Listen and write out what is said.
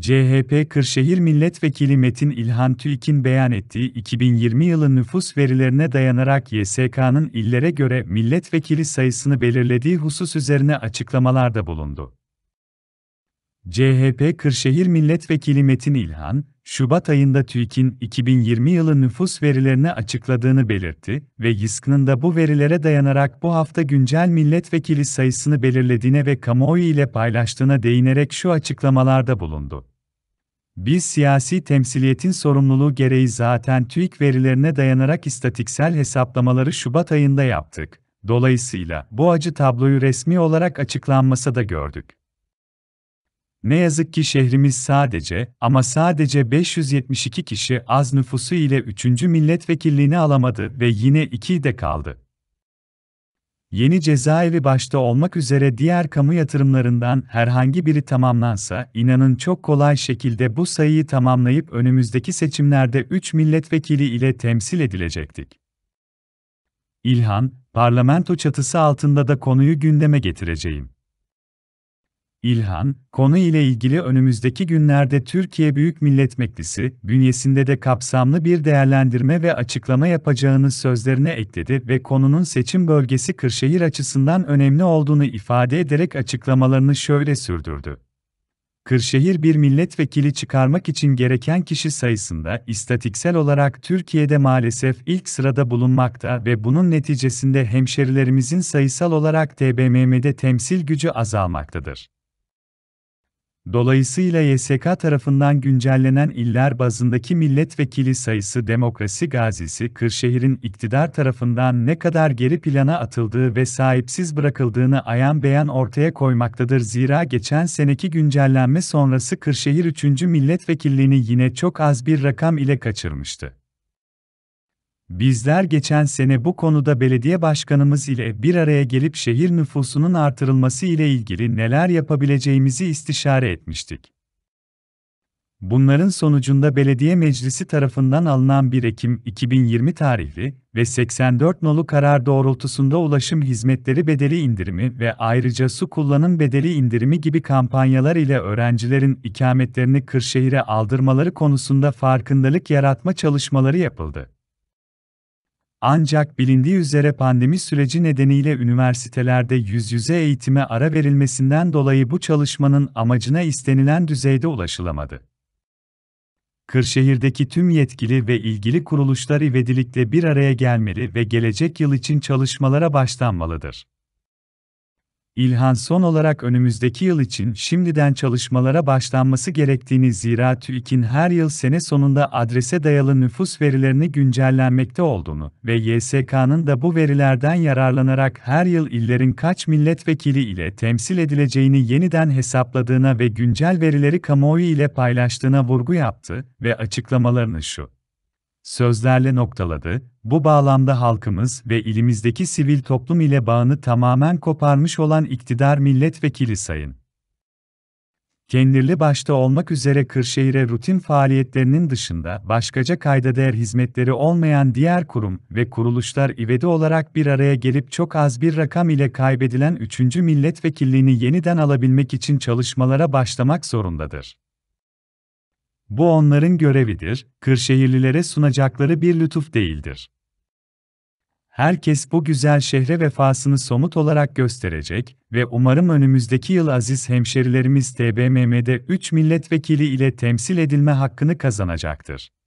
CHP Kırşehir Milletvekili Metin İlhan Tülkin beyan ettiği 2020 yılı nüfus verilerine dayanarak YSK'nın illere göre milletvekili sayısını belirlediği husus üzerine açıklamalarda bulundu. CHP Kırşehir Milletvekili Metin İlhan, Şubat ayında TÜİK'in 2020 yılı nüfus verilerini açıkladığını belirtti ve YİSK'ın da bu verilere dayanarak bu hafta güncel milletvekili sayısını belirlediğine ve kamuoyu ile paylaştığına değinerek şu açıklamalarda bulundu. Biz siyasi temsiliyetin sorumluluğu gereği zaten TÜİK verilerine dayanarak istatiksel hesaplamaları Şubat ayında yaptık. Dolayısıyla bu acı tabloyu resmi olarak açıklanmasa da gördük. Ne yazık ki şehrimiz sadece ama sadece 572 kişi az nüfusu ile 3. milletvekilliğini alamadı ve yine 2 de kaldı. Yeni cezaevi başta olmak üzere diğer kamu yatırımlarından herhangi biri tamamlansa, inanın çok kolay şekilde bu sayıyı tamamlayıp önümüzdeki seçimlerde 3 milletvekili ile temsil edilecektik. İlhan, parlamento çatısı altında da konuyu gündeme getireceğim. İlhan, konu ile ilgili önümüzdeki günlerde Türkiye Büyük Millet Meclisi bünyesinde de kapsamlı bir değerlendirme ve açıklama yapacağını sözlerine ekledi ve konunun seçim bölgesi Kırşehir açısından önemli olduğunu ifade ederek açıklamalarını şöyle sürdürdü. Kırşehir bir milletvekili çıkarmak için gereken kişi sayısında istatiksel olarak Türkiye'de maalesef ilk sırada bulunmakta ve bunun neticesinde hemşerilerimizin sayısal olarak TBMM'de temsil gücü azalmaktadır. Dolayısıyla YSK tarafından güncellenen iller bazındaki milletvekili sayısı demokrasi gazisi Kırşehir'in iktidar tarafından ne kadar geri plana atıldığı ve sahipsiz bırakıldığını ayan beyan ortaya koymaktadır. Zira geçen seneki güncellenme sonrası Kırşehir 3. milletvekilliğini yine çok az bir rakam ile kaçırmıştı. Bizler geçen sene bu konuda belediye başkanımız ile bir araya gelip şehir nüfusunun artırılması ile ilgili neler yapabileceğimizi istişare etmiştik. Bunların sonucunda belediye meclisi tarafından alınan 1 Ekim 2020 tarihli ve 84 nolu karar doğrultusunda ulaşım hizmetleri bedeli indirimi ve ayrıca su kullanım bedeli indirimi gibi kampanyalar ile öğrencilerin ikametlerini Kırşehir'e aldırmaları konusunda farkındalık yaratma çalışmaları yapıldı. Ancak bilindiği üzere pandemi süreci nedeniyle üniversitelerde yüz yüze eğitime ara verilmesinden dolayı bu çalışmanın amacına istenilen düzeyde ulaşılamadı. Kırşehir'deki tüm yetkili ve ilgili kuruluşlar ivedilikle bir araya gelmeli ve gelecek yıl için çalışmalara başlanmalıdır. İlhan son olarak önümüzdeki yıl için şimdiden çalışmalara başlanması gerektiğini zira TÜİK'in her yıl sene sonunda adrese dayalı nüfus verilerini güncellenmekte olduğunu ve YSK'nın da bu verilerden yararlanarak her yıl illerin kaç milletvekili ile temsil edileceğini yeniden hesapladığına ve güncel verileri kamuoyu ile paylaştığına vurgu yaptı ve açıklamalarını şu sözlerle noktaladı. Bu bağlamda halkımız ve ilimizdeki sivil toplum ile bağını tamamen koparmış olan iktidar milletvekili sayın. Kendirli başta olmak üzere Kırşehir'e rutin faaliyetlerinin dışında başkaca kayda değer hizmetleri olmayan diğer kurum ve kuruluşlar ivedi olarak bir araya gelip çok az bir rakam ile kaybedilen 3. milletvekilliğini yeniden alabilmek için çalışmalara başlamak zorundadır. Bu onların görevidir, Kırşehirlilere sunacakları bir lütuf değildir. Herkes bu güzel şehre vefasını somut olarak gösterecek ve umarım önümüzdeki yıl aziz hemşerilerimiz TBMM'de 3 milletvekili ile temsil edilme hakkını kazanacaktır.